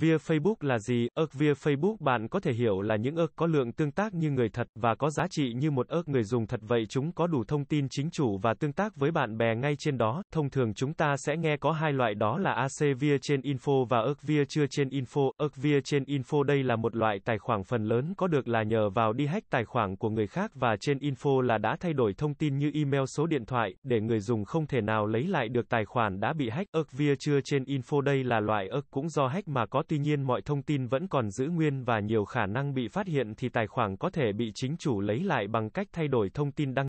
Via Facebook là gì? Ước via Facebook bạn có thể hiểu là những ước có lượng tương tác như người thật và có giá trị như một ước người dùng thật vậy chúng có đủ thông tin chính chủ và tương tác với bạn bè ngay trên đó. Thông thường chúng ta sẽ nghe có hai loại đó là AC via trên info và ước via chưa trên info. Ước via trên info đây là một loại tài khoản phần lớn có được là nhờ vào đi hack tài khoản của người khác và trên info là đã thay đổi thông tin như email số điện thoại để người dùng không thể nào lấy lại được tài khoản đã bị hack. Ước via chưa trên info đây là loại ước cũng do hack mà có tuy nhiên mọi thông tin vẫn còn giữ nguyên và nhiều khả năng bị phát hiện thì tài khoản có thể bị chính chủ lấy lại bằng cách thay đổi thông tin đăng